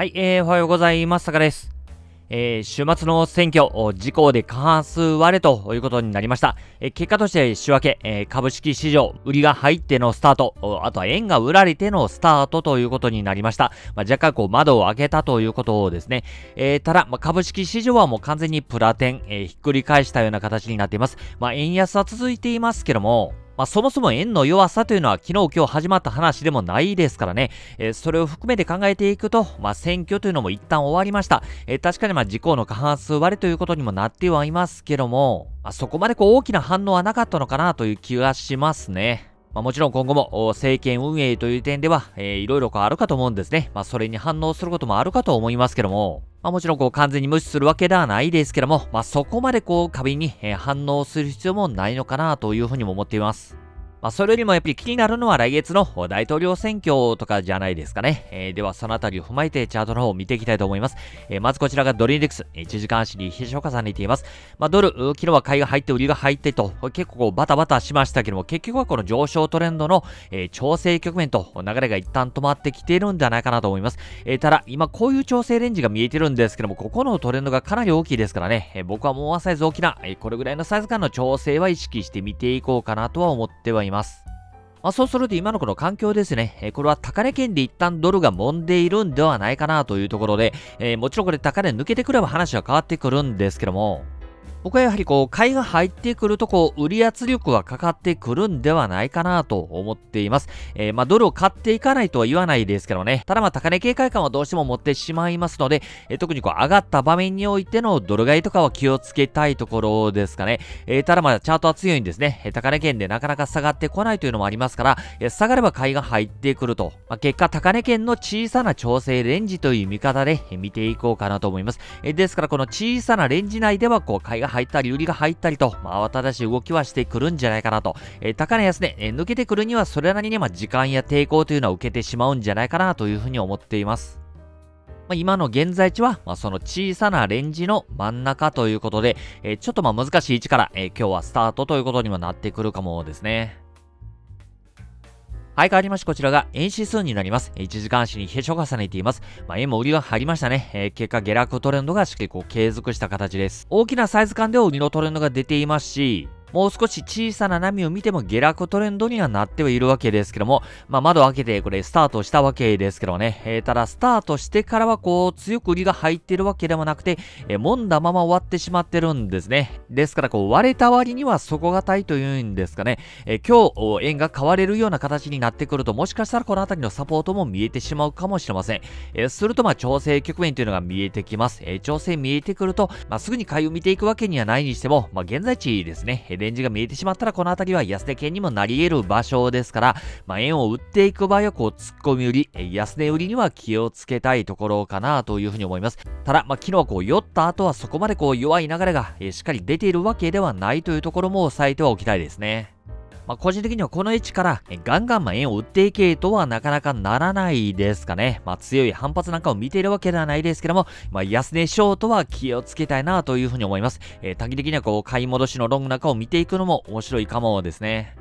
はい、えー、おはようございます。さかです。えー、週末の選挙、事項で過半数割れということになりました。えー、結果として仕分け、えー、株式市場、売りが入ってのスタート、あとは円が売られてのスタートということになりました。まあ、若干こう窓を開けたということですね。えー、ただ、まあ、株式市場はもう完全にプラテン、えひっくり返したような形になっています。まあ、円安は続いていますけども、まあ、そもそも円の弱さというのは昨日今日始まった話でもないですからね、えー、それを含めて考えていくと、まあ、選挙というのも一旦終わりました。えー、確かにまあ自公の過半数割れということにもなってはいますけども、まあ、そこまでこう大きな反応はなかったのかなという気がしますね。まあ、もちろん今後も政権運営という点では、えー、いろいろあるかと思うんですね。まあ、それに反応することもあるかと思いますけども、まあ、もちろんこう完全に無視するわけではないですけども、まあ、そこまでこう過敏に、反応する必要もないのかなというふうにも思っています。まあ、それよりもやっぱり気になるのは来月の大統領選挙とかじゃないですかね。えー、では、そのあたりを踏まえてチャートの方を見ていきたいと思います。えー、まずこちらがドルインデックス、1時間足に非常重ねています。まあ、ドル、昨日は買いが入って売りが入ってと、結構バタバタしましたけども、結局はこの上昇トレンドの、えー、調整局面と流れが一旦止まってきているんじゃないかなと思います。えー、ただ、今こういう調整レンジが見えてるんですけども、ここのトレンドがかなり大きいですからね、えー、僕はもうワンサイズ大きな、えー、これぐらいのサイズ感の調整は意識して見ていこうかなとは思ってはいます。います。まあ、そうすると今のこの環境ですね、えこれは高値圏で一旦ドルが揉んでいるんではないかなというところで、えもちろんこれ高値抜けてくれば話は変わってくるんですけども、僕はやはりこう、買いが入ってくるとこう、売り圧力はかかってくるんではないかなと思っています。えー、まあ、ドルを買っていかないとは言わないですけどね。ただまあ、高値警戒感はどうしても持ってしまいますので、えー、特にこう、上がった場面においてのドル買いとかは気をつけたいところですかね。えー、ただまあ、チャートは強いんですね。え高値圏でなかなか下がってこないというのもありますから、え下がれば買いが入ってくると。まあ、結果、高値圏の小さな調整レンジという見方で見ていこうかなと思います。えですから、この小さなレンジ内ではこう、買いが入ったり、売りが入ったりと、まあ、慌ただしい動きはしてくるんじゃないかなと。えー、高値安値、えー、抜けてくるにはそれなりに、まあ、時間や抵抗というのは受けてしまうんじゃないかなというふうに思っています。ま今の現在地は、まあ、その小さなレンジの真ん中ということで、えー、ちょっとまあ難しい位置から、えー、今日はスタートということにはなってくるかもですね。はい、変わりましてこちらが円指数になります。1時間足に閉所を重ねています。まあ、円も売りは入りましたね。えー、結果下落トレンドがしっかりこう継続した形です。大きなサイズ感で売りのトレンドが出ていますし、もう少し小さな波を見ても下落トレンドにはなってはいるわけですけども、まあ、窓開けてこれスタートしたわけですけどね、えー、ただスタートしてからはこう強く売りが入ってるわけでもなくて、えー、揉んだまま終わってしまってるんですね。ですからこう割れた割には底堅いというんですかね、えー、今日円が買われるような形になってくるともしかしたらこの辺りのサポートも見えてしまうかもしれません。えー、するとまあ調整局面というのが見えてきます。えー、調整見えてくると、まあ、すぐに買いを見ていくわけにはないにしても、まあ、現在地ですね、レンジが見えてしまったら、この辺りは安値圏にもなり得る場所ですから、まあ、円を売っていく場合は、こう、突っ込み売り、安値売りには気をつけたいところかなというふうに思います。ただ、まあ、昨日こう、酔った後はそこまでこう、弱い流れが、えしっかり出ているわけではないというところも、押さえてはおきたいですね。まあ、個人的にはこの位置からガンガンま円を打っていけとはなかなかならないですかね。まあ、強い反発なんかを見ているわけではないですけども、まあ、安値ショートは気をつけたいなというふうに思います。えー、短期的にはこう買い戻しのロングなんかを見ていくのも面白いかもですね。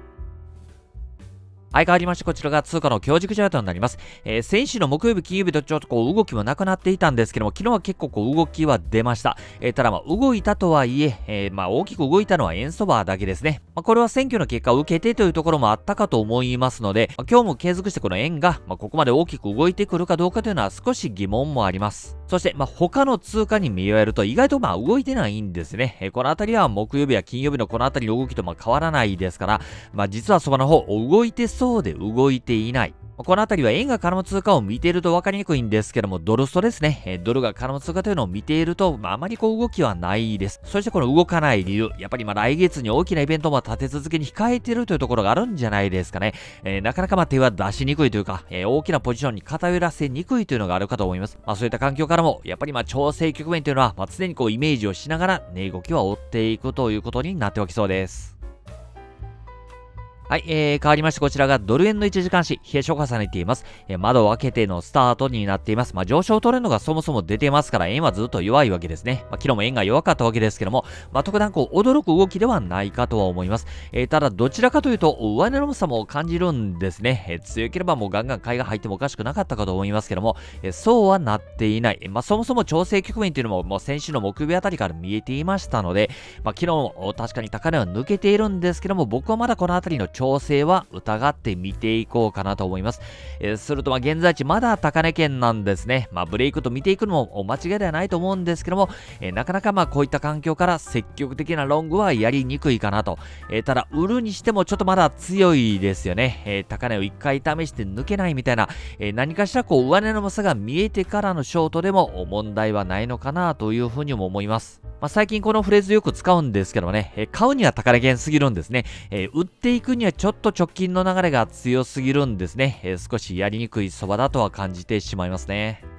相変わりましてこちらが通貨の強軸チャートになります。えー、先週の木曜日、金曜日とちょっとこう動きもなくなっていたんですけども、昨日は結構こう動きは出ました。えー、ただまあ動いたとはいえ、えー、まあ大きく動いたのは円相場だけですね。まあ、これは選挙の結果を受けてというところもあったかと思いますので、まあ、今日も継続してこの円が、まあ、ここまで大きく動いてくるかどうかというのは少し疑問もあります。そして、まあ、他の通貨に見えると意外とまあ動いてないんですね。えこのあたりは木曜日や金曜日のこのあたりの動きとま変わらないですから、まあ、実はそばの方動いてそうで動いていない。このあたりは円が絡む通貨を見ていると分かりにくいんですけども、ドルストですね。ドルが絡む通貨というのを見ていると、まあ、あまりこう動きはないです。そしてこの動かない理由、やっぱりまあ来月に大きなイベントも立て続けに控えているというところがあるんじゃないですかね。えー、なかなかまあ手は出しにくいというか、えー、大きなポジションに偏らせにくいというのがあるかと思います。まあ、そういった環境からも、やっぱりまあ調整局面というのは、まあ、常にこうイメージをしながら、値動きは追っていくということになっておきそうです。はい、えー、変わりまして、こちらがドル円の1時間足、冷え性を重ねています。えー、窓を開けてのスタートになっています。まあ、上昇トレンドがそもそも出てますから、円はずっと弱いわけですね。まあ、昨日も円が弱かったわけですけども、まあ、特段こう、驚く動きではないかとは思います。えー、ただ、どちらかというと、上値の重さも感じるんですね。えー、強ければもうガンガン買いが入ってもおかしくなかったかと思いますけども、えー、そうはなっていない。まあ、そもそも調整局面というのも、もう先週の木曜日あたりから見えていましたので、まあ、昨日も確かに高値は抜けているんですけども、僕はまだこのあたりの調整は疑って見ていこうかなと思います。えー、すると、ま現在地まだ高値圏なんですね。まあ、ブレイクと見ていくのも間違いではないと思うんですけども、えー、なかなかまあこういった環境から積極的なロングはやりにくいかなと。えー、ただ、売るにしてもちょっとまだ強いですよね。え高値を1回試して抜けないみたいな、え何かしらこう上値の差が見えてからのショートでも問題はないのかなというふうにも思います。まあ、最近このフレーズよく使うんですけどね、え買うには高値圏すぎるんですね。え売っていくにははちょっと直近の流れが強すぎるんですね、えー、少しやりにくいそばだとは感じてしまいますね。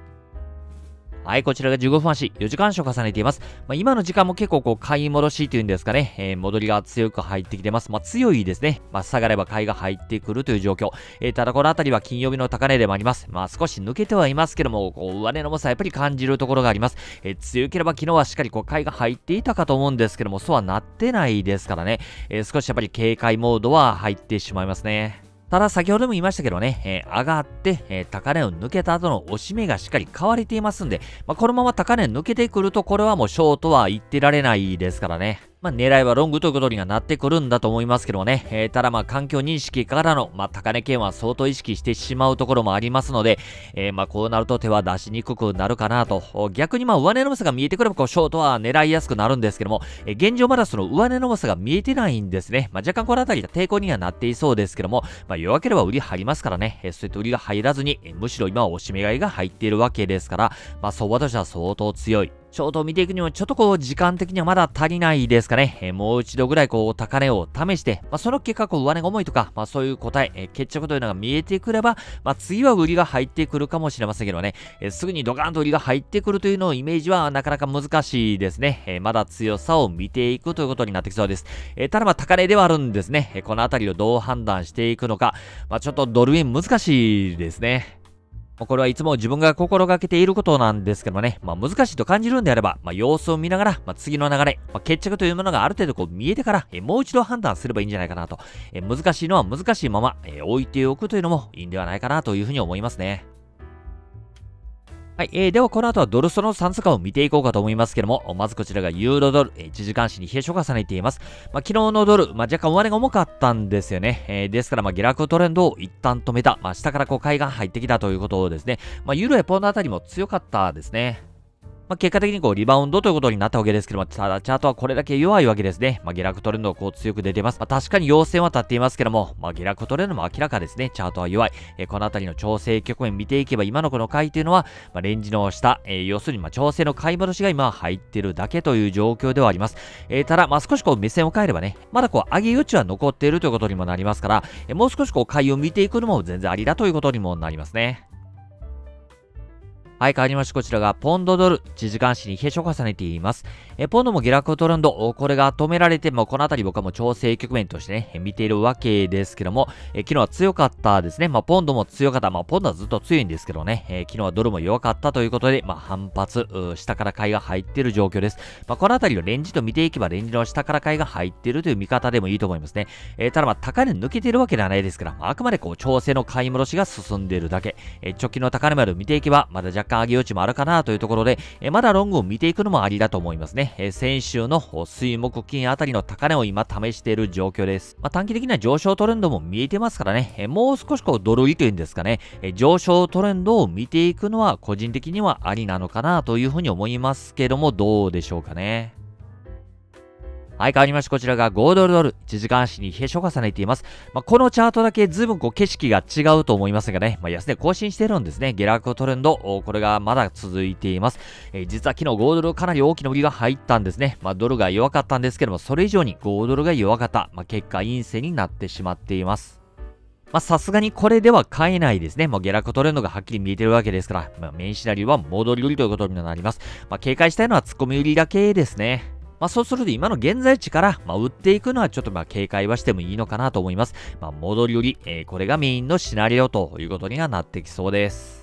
はい、こちらが15分足、4時間足を重ねています。まあ、今の時間も結構こう、買い戻しというんですかね、えー、戻りが強く入ってきてます。まあ、強いですね。まあ、下がれば買いが入ってくるという状況。えー、ただこのあたりは金曜日の高値でもあります。まあ、少し抜けてはいますけども、こう、上値の重さやっぱり感じるところがあります。えー、強ければ昨日はしっかりこう、買いが入っていたかと思うんですけども、そうはなってないですからね、え少しやっぱり警戒モードは入ってしまいますね。ただ先ほども言いましたけどね、えー、上がって、えー、高値を抜けた後の押し目がしっかり買われていますんで、まあ、このまま高値抜けてくると、これはもうショートは言ってられないですからね。まあ、狙いはロングということにはなってくるんだと思いますけどもね。えー、ただまあ、環境認識からの、まあ、高値圏は相当意識してしまうところもありますので、えー、まあ、こうなると手は出しにくくなるかなと。逆にまあ、上値の重さが見えてくれば、こう、ショートは狙いやすくなるんですけども、えー、現状まだその上値の重さが見えてないんですね。まあ、若干このあたりが抵抗にはなっていそうですけども、まあ、弱ければ売り入りますからね。えー、そういった売りが入らずに、むしろ今はおしめ買いが入っているわけですから、まあ、相場としては相当強い。ちょうど見ていくにはちょっとこう時間的にはまだ足りないですかね。えもう一度ぐらいこう高値を試して、まあ、その結果こう上値が重いとか、まあ、そういう答ええ決着というのが見えてくれば、まあ、次は売りが入ってくるかもしれませんけどね、えすぐにドカーンと売りが入ってくるというのをイメージはなかなか難しいですね。えまだ強さを見ていくということになってきそうです。えただまあ高値ではあるんですね。えこのあたりをどう判断していくのか、まあ、ちょっとドル円難しいですね。まこれはいつも自分が心がけていることなんですけどね、まあ、難しいと感じるんであれば、まあ、様子を見ながら、まあ、次の流れ、まあ、決着というものがある程度こう見えてから、えもう一度判断すればいいんじゃないかなと、え難しいのは難しいまま、え置いておくというのもいいんではないかなというふうに思いますね。はい、えー、ではこの後はドルストの3数化を見ていこうかと思いますけども、まずこちらがユーロドル、えー、1時間足に冷え性を重ねています。まあ、昨日のドル、まあ、若干割れが重かったんですよね。えー、ですから、まあ、下落トレンドを一旦止めた、まあ、下からこうが入ってきたということをですね、まあ、ユーロやポンドあたりも強かったですね。まあ、結果的にこうリバウンドということになったわけですけども、ただチャートはこれだけ弱いわけですね。まあ、下落トレンドをこう強く出てます。まあ、確かに陽線は立っていますけども、まあ、下落トレンドも明らかですね。チャートは弱い。えー、このあたりの調整局面見ていけば、今のこの回というのは、まあ、レンジの下、えー、要するにまあ調整の買い戻しが今入ってるだけという状況ではあります。えー、ただ、まあ、少しこう目線を変えればね、まだこう上げ余地は残っているということにもなりますから、えー、もう少しこう買いを見ていくのも全然ありだということにもなりますね。はい、変わりましてこちらがポンドドル、地時間足に閉所を重ねています。えポンドも下落トレンド、これが止められても、このあたり僕はもう調整局面としてね、見ているわけですけども、え昨日は強かったですね。まあ、ポンドも強かった。まあ、ポンドはずっと強いんですけどね、え昨日はドルも弱かったということで、まあ、反発、下から買いが入っている状況です。まあ、このあたりのレンジと見ていけば、レンジの下から買いが入っているという見方でもいいと思いますね。えただまあ、高値抜けてるわけではないですから、まあ、あくまでこう、調整の買い戻しが進んでいるだけ。え直近の高値まで見ていけば、まだ若干価上げ余地もあるかなというところで、えまだロングを見ていくのもありだと思いますね。え先週の水木金あたりの高値を今試している状況です。まあ、短期的には上昇トレンドも見えてますからね、えもう少しこうドル売りというんですかね、え上昇トレンドを見ていくのは個人的にはありなのかなというふうに思いますけども、どうでしょうかね。はい、変わりましてこちらが5ドルドル、1時間足に閉所重ねています。まあ、このチャートだけずいぶんこう景色が違うと思いますがね、まあ、安値更新してるんですね。下落トレンド、これがまだ続いています。えー、実は昨日5ドルかなり大きな売りが入ったんですね。まあ、ドルが弱かったんですけども、それ以上に5ドルが弱かった、まあ、結果陰性になってしまっています。まさすがにこれでは買えないですね。もう下落トレンドがはっきり見えてるわけですから、まあ、メインシナリオは戻り売りということになります。まあ、警戒したいのは突っ込み売りだけですね。まあ、そうすると今の現在地から、まあ、売っていくのはちょっとまあ警戒はしてもいいのかなと思います。まあ、戻り売り、えー、これがメインのシナリオということにはなってきそうです。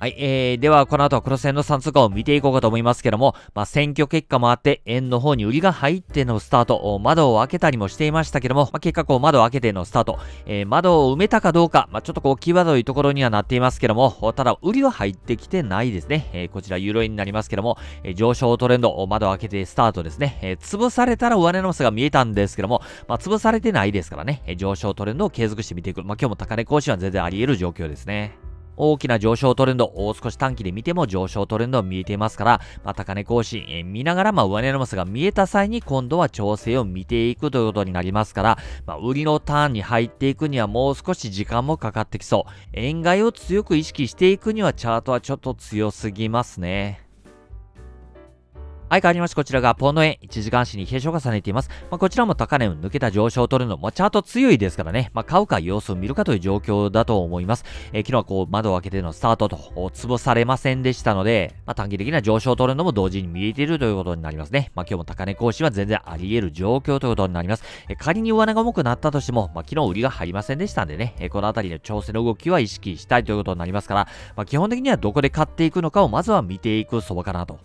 はい、えー、ではこの後はクロスの3通貨を見ていこうかと思いますけども、まあ、選挙結果もあって、円の方に売りが入ってのスタート、窓を開けたりもしていましたけども、まあ、結果こう窓を開けてのスタート、えー、窓を埋めたかどうか、まあ、ちょっとこう、際どいところにはなっていますけども、ただ売りは入ってきてないですね。えー、こちらユーロ円になりますけども、えー、上昇トレンド、窓を開けてスタートですね。えー、潰されたら上値の差が見えたんですけども、まあ、潰されてないですからね、えー、上昇トレンドを継続してみていく。まあ、今日も高値更新は全然あり得る状況ですね。大きな上昇トレンド、を少し短期で見ても上昇トレンドは見えていますから、まあ、高値更新、えー、見ながら、まあ、上値のマスが見えた際に今度は調整を見ていくということになりますから、まあ、売りのターンに入っていくにはもう少し時間もかかってきそう。円買いを強く意識していくにはチャートはちょっと強すぎますね。い、変わりましてこちらがポンド円1時間足に冷えを重ねています。まあ、こちらも高値を抜けた上昇を取るのもチャート強いですからね、まあ、買うか様子を見るかという状況だと思います。えー、昨日はこう窓を開けてのスタートと潰されませんでしたので、まあ、短期的な上昇を取るのも同時に見えているということになりますね。まあ、今日も高値更新は全然あり得る状況ということになります。えー、仮に上値が重くなったとしても、まあ、昨日売りが入りませんでしたんでね、えー、このあたりの調整の動きは意識したいということになりますから、まあ、基本的にはどこで買っていくのかをまずは見ていく相場かなと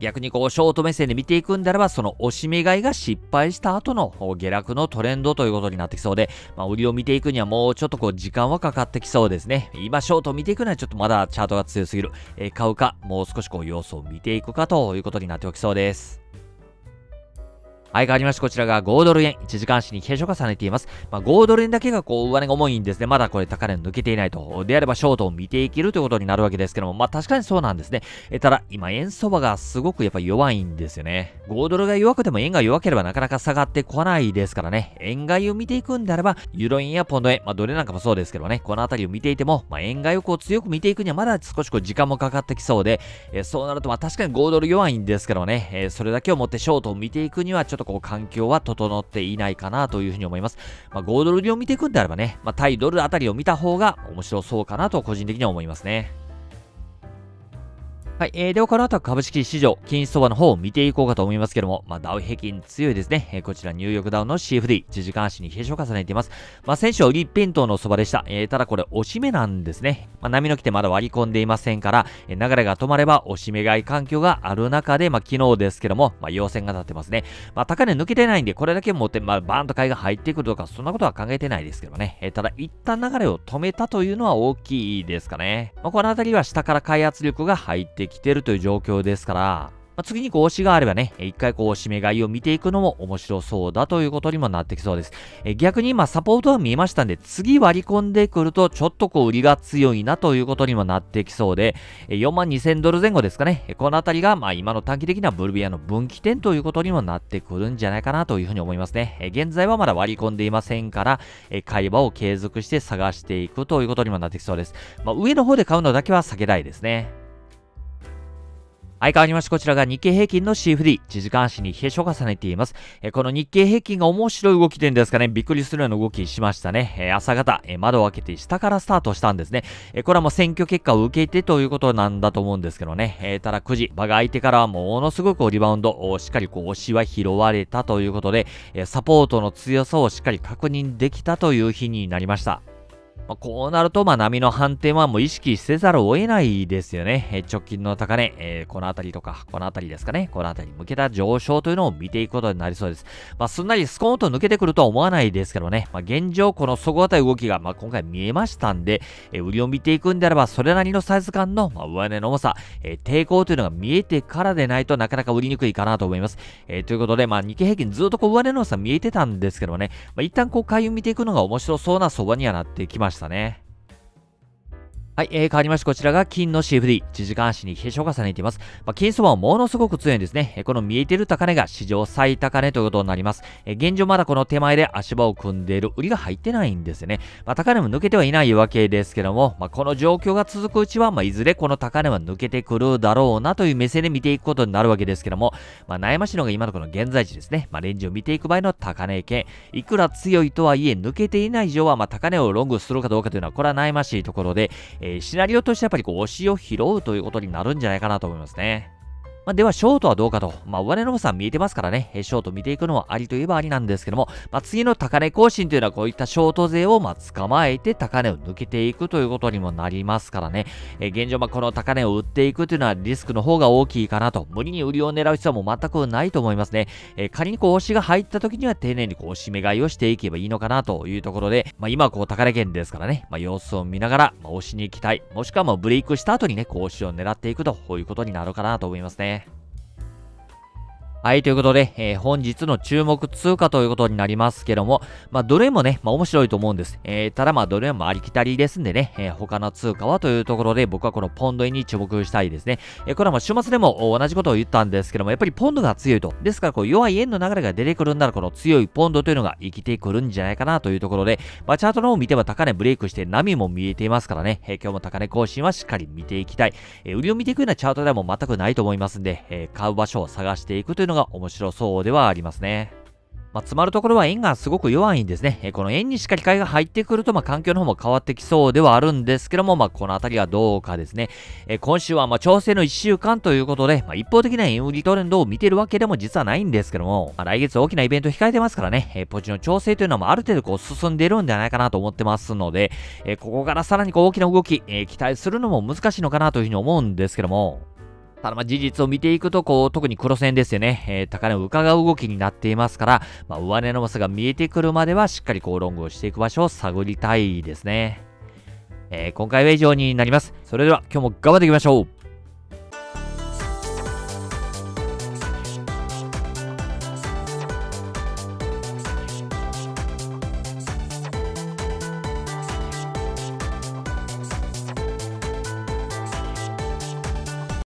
逆にこう、ショート目線で見ていくんだらば、その押し目買いが失敗した後の下落のトレンドということになってきそうで、まあ、売りを見ていくにはもうちょっとこう、時間はかかってきそうですね。今、ショート見ていくのはちょっとまだチャートが強すぎる。えー、買うか、もう少しこう、様子を見ていくかということになっておきそうです。い、変わりましてこちらが5ドル円、1時間足に継承化されています。まあ、5ドル円だけがこう、上値が重いんですね。まだこれ高値抜けていないと。であればショートを見ていけるということになるわけですけども、まあ確かにそうなんですね。えただ、今円相場がすごくやっぱ弱いんですよね。5ドルが弱くても円が弱ければなかなか下がってこないですからね。円買いを見ていくんであれば、ユーロ円やポンド円、まあどれなんかもそうですけどね、このあたりを見ていても、まあ円買いをこう強く見ていくにはまだ少しこう時間もかかってきそうで、えそうなるとまあ確かに5ドル弱いんですけどね、えそれだけをもってショートを見ていくにはちょっとこう環境は整っていないかなというふうに思います。まあ、5ドル利を見ていくんであればね、まあ、対ドルあたりを見た方が面白そうかなと個人的には思いますね。はい、えー、ではこの後は株式市場、金相場の方を見ていこうかと思いますけども、まあ、ダウ平均強いですね。えー、こちらニューヨークダウの CFD、1時間足に閉所を重ねています。まあ、先週は売り弁当の相場でした。えー、ただこれ、押し目なんですね。まあ、波の来てまだ割り込んでいませんから、えー、流れが止まれば押し目買い環境がある中で、まあ、昨日ですけども、まあ、陽線が立ってますね。まあ、高値抜けてないんで、これだけ持って、まあ、バーンと買いが入ってくるとか、そんなことは考えてないですけどね。えー、ただ、一旦流れを止めたというのは大きいですかね。まあ、このあたりは下から開発力が入っててきてるという状況ですから、まあ、次にこう推しがあればね、一回こう締め買いを見ていくのも面白そうだということにもなってきそうです。え逆に今サポートは見えましたんで、次割り込んでくるとちょっとこう売りが強いなということにもなってきそうで、4万2000ドル前後ですかね。このあたりがまあ今の短期的なブルビアの分岐点ということにもなってくるんじゃないかなというふうに思いますね。現在はまだ割り込んでいませんから、会話を継続して探していくということにもなってきそうです。まあ、上の方で買うのだけは避けたいですね。相変わりましてこちらが日経平均の CFD、地時間足に冷えを重ねています。えこの日経平均が面白い動きでんですかね、びっくりするような動きしましたね。え朝方、え窓を開けて下からスタートしたんですね。えこれはもう選挙結果を受けてということなんだと思うんですけどね。えただ9時、場が空いてからはものすごくリバウンド、をしっかりこう押しは拾われたということで、えサポートの強さをしっかり確認できたという日になりました。まあ、こうなると、まあ、波の反転はもう意識せざるを得ないですよね。えー、直近の高値、えー、このあたりとか、このあたりですかね。このあたりに向けた上昇というのを見ていくことになりそうです。まあ、すんなりスコーンと抜けてくるとは思わないですけどね。まあ、現状、この底堅い動きが、まあ、今回見えましたんで、えー、売りを見ていくんであれば、それなりのサイズ感の、まあ、上値の重さ、えー、抵抗というのが見えてからでないとなかなか売りにくいかなと思います。えー、ということで、まあ、日経平均ずっとこう上値の重さ見えてたんですけどね、まあ、一旦こう、回遊見ていくのが面白そうな相場にはなってきました。したね。はい、えー、変わりましてこちらが金の CFD、1時間足に閉所を重ねています。まあ、金相場はものすごく強いんですね。えー、この見えてる高値が史上最高値ということになります。えー、現状まだこの手前で足場を組んでいる売りが入ってないんですね。まあ、高値も抜けてはいないわけですけども、まあ、この状況が続くうちは、まあ、いずれこの高値は抜けてくるだろうなという目線で見ていくことになるわけですけども、まあ、悩ましいのが今のこの現在地ですね。まあ、レンジを見ていく場合の高値圏。いくら強いとはいえ抜けていない以上は、まあ、高値をロングするかどうかというのは、これは悩ましいところで、えーえー、シナリオとしてやっぱりこう推しを拾うということになるんじゃないかなと思いますね。まあ、では、ショートはどうかと。まあ、上値の方さん見えてますからね、ショート見ていくのはありといえばありなんですけども、まあ、次の高値更新というのはこういったショート勢をま捕まえて高値を抜けていくということにもなりますからね、え現状、まこの高値を売っていくというのはリスクの方が大きいかなと、無理に売りを狙う必要も全くないと思いますね。え仮にこう、押しが入った時には丁寧にこう、締め買いをしていけばいいのかなというところで、ま今こう、高値圏ですからね、ま様子を見ながら、ま押しに行きたい、もしくはもうブレイクした後にね、こう、押しを狙っていくということになるかなと思いますね。はい、ということで、えー、本日の注目通貨ということになりますけども、まあ、どれもね、まあ、面白いと思うんです。えー、ただまあ、どれもありきたりですんでね、えー、他の通貨はというところで、僕はこのポンド円に注目したいですね。えこれはまあ、週末でも同じことを言ったんですけども、やっぱりポンドが強いと。ですから、こう、弱い円の流れが出てくるんなら、この強いポンドというのが生きてくるんじゃないかなというところで、まあ、チャートの方を見ても高値ブレイクして、波も見えていますからね、え今日も高値更新はしっかり見ていきたい。え売りを見ていくようなチャートでも全くないと思いますんで、え買う場所を探していくというのが面白そうではありますね。まあ、詰まるところは円がすごく弱いんですね。えこの円にしか光が入ってくると、まあ、環境の方も変わってきそうではあるんですけども、まあ、この辺りはどうかですね。え今週は、ま調整の1週間ということで、まあ、一方的な円売りトレンドを見てるわけでも実はないんですけども、まあ、来月大きなイベント控えてますからね、えポジの調整というのもある程度こう進んでるんじゃないかなと思ってますので、えここからさらにこう大きな動き、え期待するのも難しいのかなというふうに思うんですけども、ただま事実を見ていくと、こう、特に黒線ですよね。えー、高値を伺う動きになっていますから、まあ、上値の重さが見えてくるまでは、しっかりこう、ロングをしていく場所を探りたいですね。えー、今回は以上になります。それでは、今日も頑張っていきましょう